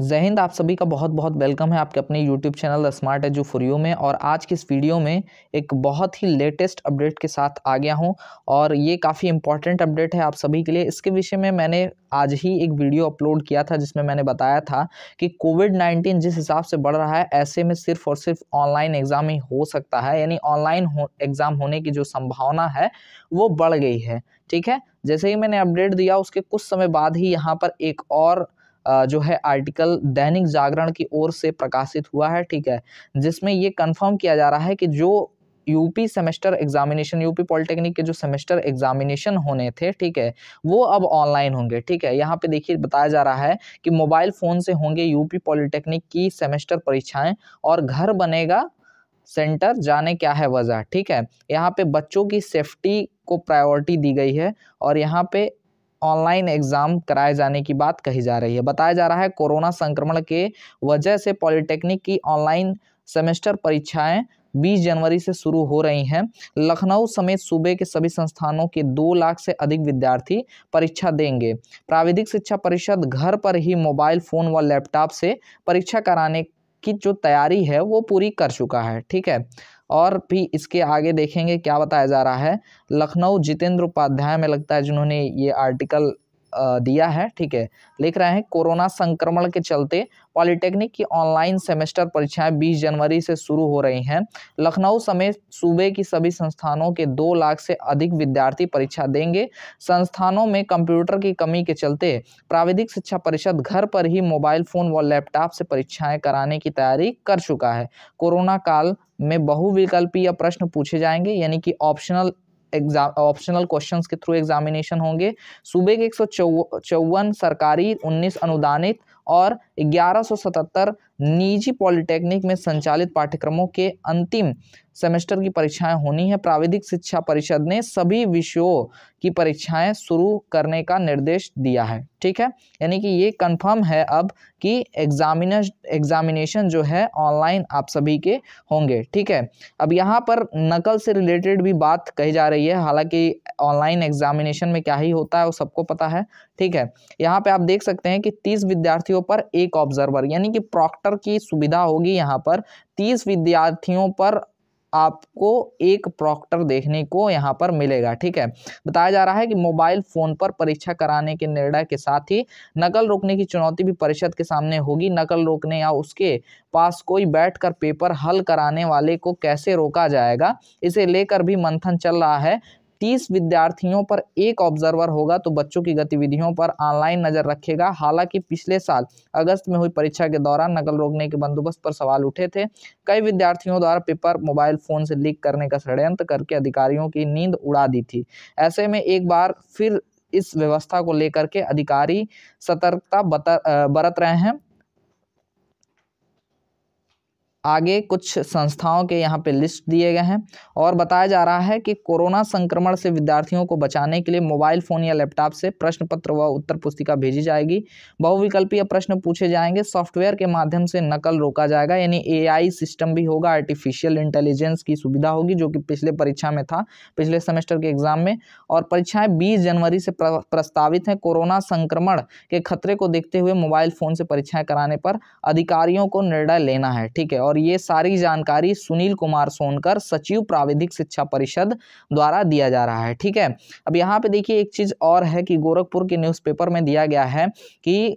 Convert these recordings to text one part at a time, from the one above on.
जय हिंद आप सभी का बहुत बहुत वेलकम है आपके अपने YouTube channel the smart edu for you में और आज की इस वीडियो में एक बहुत ही लेटेस्ट अपडेट के साथ आ गया हूं और ये काफ़ी इंपॉर्टेंट अपडेट है आप सभी के लिए इसके विषय में मैंने आज ही एक वीडियो अपलोड किया था जिसमें मैंने बताया था कि कोविड नाइन्टीन जिस हिसाब से बढ़ रहा है ऐसे में सिर्फ और सिर्फ ऑनलाइन एग्ज़ाम ही हो सकता है यानी ऑनलाइन हो, एग्ज़ाम होने की जो संभावना है वो बढ़ गई है ठीक है जैसे ही मैंने अपडेट दिया उसके कुछ समय बाद ही यहाँ पर एक और जो है आर्टिकल दैनिक जागरण की ओर से प्रकाशित हुआ है ठीक है जिसमें ये कंफर्म किया जा रहा है कि जो UP semester examination UP polytechnic के जो सेमेस्टर एग्जामिनेशन होने थे ठीक है वो अब ऑनलाइन होंगे ठीक है यहाँ पे देखिए बताया जा रहा है कि मोबाइल फ़ोन से होंगे यूपी पॉलिटेक्निक की सेमेस्टर परीक्षाएं और घर बनेगा सेंटर जाने क्या है वजह ठीक है यहाँ पे बच्चों की सेफ्टी को प्रायोरिटी दी गई है और यहाँ पे ऑनलाइन एग्ज़ाम कराए जाने की बात कही जा रही है बताया जा रहा है कोरोना संक्रमण के वजह से पॉलिटेक्निक की ऑनलाइन सेमेस्टर परीक्षाएं 20 जनवरी से शुरू हो रही हैं लखनऊ समेत सूबे के सभी संस्थानों के दो लाख से अधिक विद्यार्थी परीक्षा देंगे प्राविधिक शिक्षा परिषद घर पर ही मोबाइल फ़ोन व लैपटॉप से परीक्षा कराने की जो तैयारी है वो पूरी कर चुका है ठीक है और भी इसके आगे देखेंगे क्या बताया जा रहा है लखनऊ जितेंद्र उपाध्याय में लगता है जिन्होंने ये आर्टिकल दिया है ठीक है लिख रहे हैं कोरोना संक्रमण के चलते पॉलिटेक्निक की ऑनलाइन सेमेस्टर परीक्षाएं 20 जनवरी से शुरू हो रही हैं लखनऊ समेत सूबे की सभी संस्थानों के दो लाख से अधिक विद्यार्थी परीक्षा देंगे संस्थानों में कंप्यूटर की कमी के चलते प्राविधिक शिक्षा परिषद घर पर ही मोबाइल फ़ोन व लैपटॉप से परीक्षाएं कराने की तैयारी कर चुका है कोरोना काल में बहुविकल्पीय प्रश्न पूछे जाएंगे यानी कि ऑप्शनल एग्जाम ऑप्शनल क्वेश्चन के थ्रू एग्जामिनेशन होंगे सूबे के एक सरकारी उन्नीस अनुदानित और ग्यारह निजी पॉलिटेक्निक में संचालित पाठ्यक्रमों के अंतिम सेमेस्टर की परीक्षाएं होनी है प्राविधिक शिक्षा परिषद ने सभी विषयों की परीक्षाएं शुरू करने का निर्देश दिया है ठीक है यानी कि ये कंफर्म है अब कि एग्जामिनर एग्जामिनेशन जो है ऑनलाइन आप सभी के होंगे ठीक है अब यहाँ पर नकल से रिलेटेड भी बात कही जा रही है हालांकि ऑनलाइन एग्जामिनेशन में क्या ही होता है वो सबको पता है ठीक है यहाँ पे आप देख सकते हैं कि तीस विद्यार्थियों पर एक ऑब्जर्वर यानी कि प्रॉक्ट डॉक्टर की सुविधा होगी यहाँ पर तीस विद्यार्थियों पर आपको एक प्रोक्टर देखने को यहाँ पर मिलेगा ठीक है बताया जा रहा है कि मोबाइल फोन पर परीक्षा कराने के निर्णय के साथ ही नकल रोकने की चुनौती भी परिषद के सामने होगी नकल रोकने या उसके पास कोई बैठकर पेपर हल कराने वाले को कैसे रोका जाएगा इसे लेकर भी मंथन चल रहा है तीस विद्यार्थियों पर एक ऑब्जर्वर होगा तो बच्चों की गतिविधियों पर ऑनलाइन नजर रखेगा हालांकि पिछले साल अगस्त में हुई परीक्षा के दौरान नकल रोकने के बंदोबस्त पर सवाल उठे थे कई विद्यार्थियों द्वारा पेपर मोबाइल फोन से लीक करने का षड्यंत्र करके अधिकारियों की नींद उड़ा दी थी ऐसे में एक बार फिर इस व्यवस्था को लेकर के अधिकारी सतर्कता बरत रहे हैं आगे कुछ संस्थाओं के यहाँ पे लिस्ट दिए गए हैं और बताया जा रहा है कि कोरोना संक्रमण से विद्यार्थियों को बचाने के लिए मोबाइल फ़ोन या लैपटॉप से प्रश्न पत्र व उत्तर पुस्तिका भेजी जाएगी बहुविकल्पीय प्रश्न पूछे जाएंगे सॉफ्टवेयर के माध्यम से नकल रोका जाएगा यानी एआई सिस्टम भी होगा आर्टिफिशियल इंटेलिजेंस की सुविधा होगी जो कि पिछले परीक्षा में था पिछले सेमेस्टर के एग्ज़ाम में और परीक्षाएँ बीस जनवरी से प्रस्तावित हैं कोरोना संक्रमण के खतरे को देखते हुए मोबाइल फ़ोन से परीक्षाएँ कराने पर अधिकारियों को निर्णय लेना है ठीक है और और ये सारी जानकारी सुनील कुमार सोनकर सचिव प्राविधिक शिक्षा परिषद द्वारा दिया जा रहा है ठीक है अब यहाँ पे देखिए एक चीज़ और है कि गोरखपुर के न्यूज़पेपर में दिया गया है कि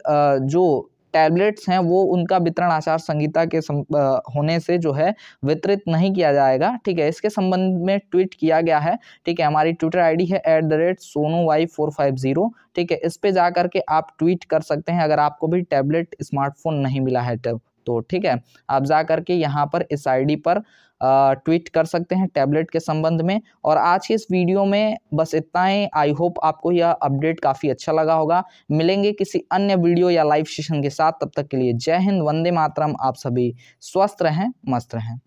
जो टैबलेट्स हैं वो उनका वितरण आचार संहिता के सम, आ, होने से जो है वितरित नहीं किया जाएगा ठीक है इसके संबंध में ट्वीट किया गया है ठीक है हमारी ट्विटर आईडी है at the rate Sonu Y four five zero ठीक है इस पर जा करके आप ट्वीट कर सकते हैं अगर आपको भी टैबलेट स्मार्टफोन नहीं मिला है तो ठीक है आप जा करके यहाँ पर इस आईडी पर ट्वीट कर सकते हैं टैबलेट के संबंध में और आज के इस वीडियो में बस इतना ही आई होप आपको यह अपडेट काफ़ी अच्छा लगा होगा मिलेंगे किसी अन्य वीडियो या लाइव सेशन के साथ तब तक के लिए जय हिंद वंदे मातरम आप सभी स्वस्थ रहें मस्त रहें